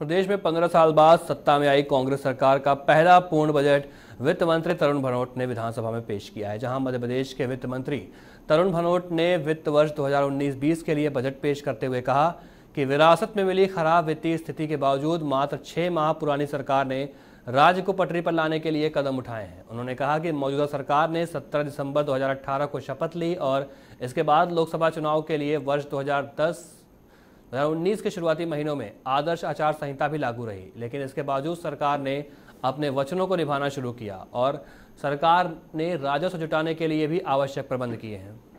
प्रदेश में पंद्रह साल बाद सत्ता में आई कांग्रेस सरकार का पहला पूर्ण बजट वित्त मंत्री तरुण भनोट ने विधानसभा में पेश किया है जहां मध्य प्रदेश के वित्त मंत्री तरुण भनोट ने वित्त वर्ष 2019-20 के लिए बजट पेश करते हुए कहा कि विरासत में मिली खराब वित्तीय स्थिति के बावजूद मात्र छह माह पुरानी सरकार ने राज्य को पटरी पर लाने के लिए कदम उठाए हैं उन्होंने कहा कि मौजूदा सरकार ने 17 दिसंबर 2018 को शपथ ली और इसके बाद लोकसभा चुनाव के लिए वर्ष 2010 2019 के शुरुआती महीनों में आदर्श आचार संहिता भी लागू रही लेकिन इसके बावजूद सरकार ने अपने वचनों को निभाना शुरू किया और सरकार ने राजस्व जुटाने के लिए भी आवश्यक प्रबंध किए हैं